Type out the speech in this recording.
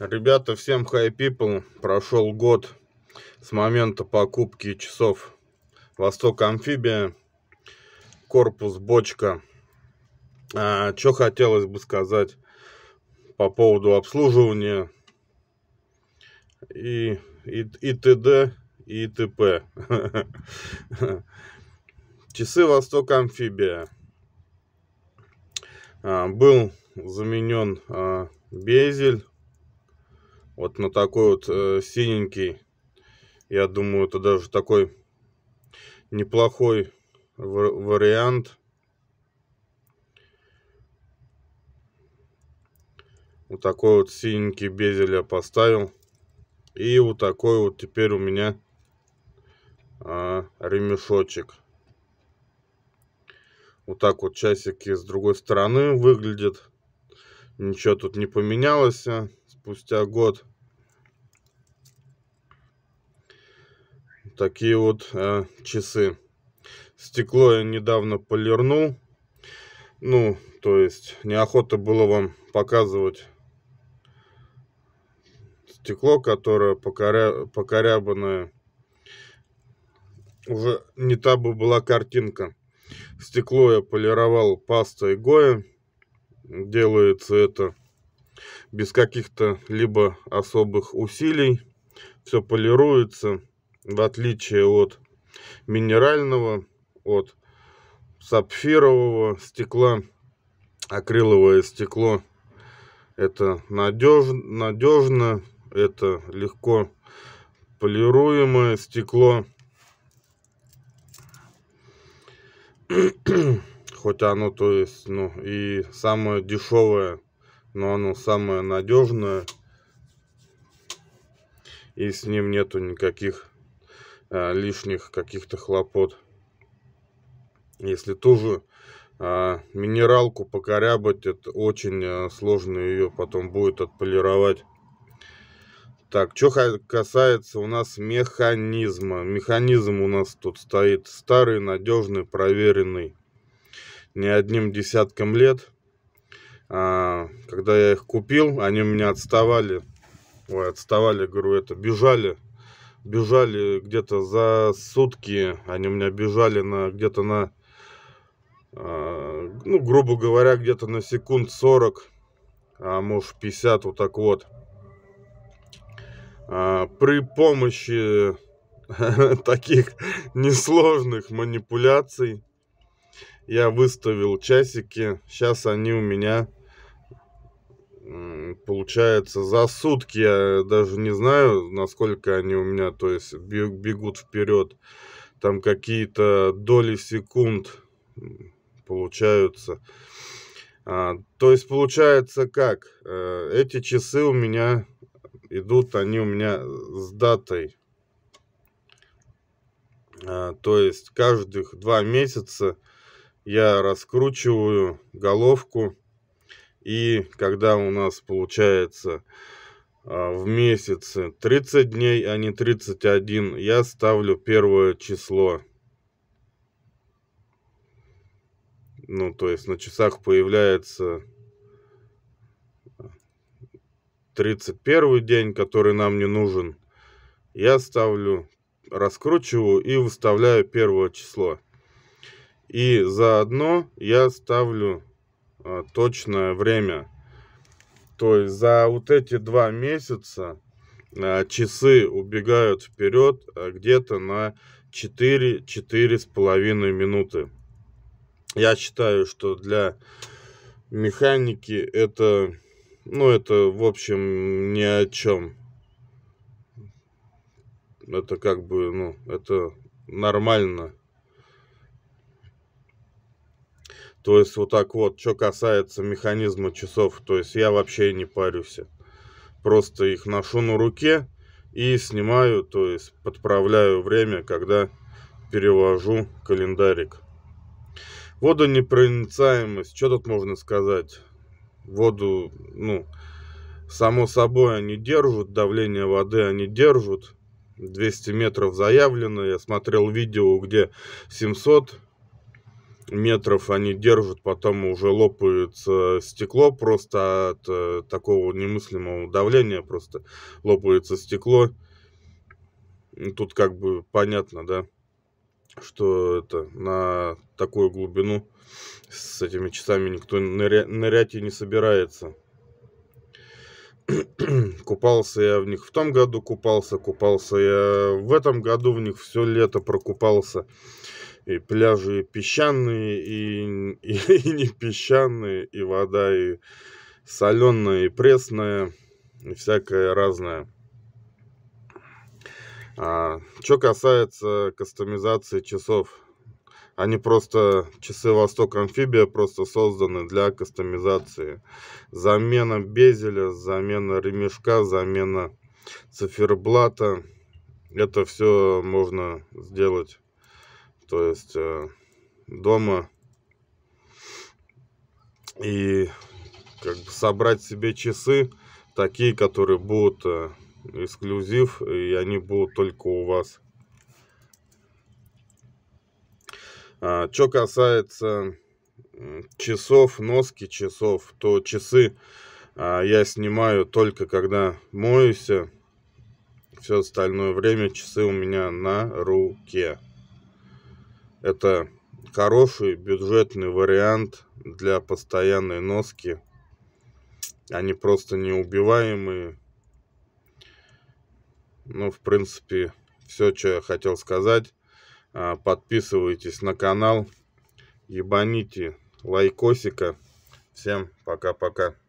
Ребята, всем хай people. Прошел год с момента покупки часов Восток Амфибия. Корпус бочка. А, что хотелось бы сказать по поводу обслуживания и, и, и т.д. и т.п. Часы Восток Амфибия. А, был заменен а, безель вот на такой вот э, синенький, я думаю, это даже такой неплохой вариант. Вот такой вот синенький безель я поставил. И вот такой вот теперь у меня а, ремешочек. Вот так вот часики с другой стороны выглядят. Ничего тут не поменялось а, спустя год. такие вот э, часы. Стекло я недавно полирнул. Ну, то есть, неохота было вам показывать стекло, которое покоря... покорябанное. Уже не та бы была картинка. Стекло я полировал пастой Гоя. Делается это без каких-то либо особых усилий. Все полируется в отличие от минерального, от сапфирового стекла, акриловое стекло. Это надеж, надежно, это легко полируемое стекло. Хоть оно, то есть, ну, и самое дешевое, но оно самое надежное. И с ним нету никаких а, лишних каких-то хлопот. Если тоже а, минералку покорябать, это очень а, сложно ее потом будет отполировать. Так, что касается у нас механизма. Механизм у нас тут стоит старый, надежный, проверенный не одним десятком лет. А, когда я их купил, они у меня отставали. Ой, отставали, говорю, это бежали бежали где-то за сутки, они у меня бежали на где-то на, э, ну, грубо говоря, где-то на секунд 40, а может 50, вот так вот. А, при помощи таких несложных манипуляций я выставил часики. Сейчас они у меня получается, за сутки я даже не знаю, насколько они у меня, то есть, бегут вперед. Там какие-то доли секунд получаются. А, то есть, получается, как? Э, эти часы у меня идут, они у меня с датой. А, то есть, каждых два месяца я раскручиваю головку и когда у нас получается а, в месяце 30 дней, а не 31, я ставлю первое число. Ну, то есть на часах появляется 31 а, день, который нам не нужен. Я ставлю, раскручиваю и выставляю первое число. И заодно я ставлю а, точное время. То есть за вот эти два месяца а, часы убегают вперед а, где-то на 4-4,5 минуты. Я считаю, что для механики это, ну, это, в общем, ни о чем. Это как бы, ну, это нормально. То есть вот так вот, что касается механизма часов, то есть я вообще не парюсь. Просто их ношу на руке и снимаю, то есть подправляю время, когда перевожу календарик. Водонепроницаемость, что тут можно сказать? Воду, ну, само собой они держат, давление воды они держат. 200 метров заявлено, я смотрел видео, где 700 метров они держат, потом уже лопается стекло просто от э, такого немыслимого давления, просто лопается стекло. тут как бы понятно, да, что это на такую глубину с этими часами никто ныря нырять и не собирается. купался я в них в том году, купался, купался я в этом году в них все лето прокупался и пляжи песчаные, и, и, и не песчаные, и вода и соленая, и пресная, и всякое разное. А, что касается кастомизации часов, они просто, часы Восток Амфибия просто созданы для кастомизации. Замена безеля, замена ремешка, замена циферблата. Это все можно сделать то есть э, дома и как бы собрать себе часы такие, которые будут э, эксклюзив, и они будут только у вас. А, что касается часов, носки часов, то часы а, я снимаю только когда моюсь. Все остальное время часы у меня на руке. Это хороший бюджетный вариант для постоянной носки. Они просто неубиваемые. Ну, в принципе, все, что я хотел сказать. А, подписывайтесь на канал. Ебаните лайкосика. Всем пока-пока.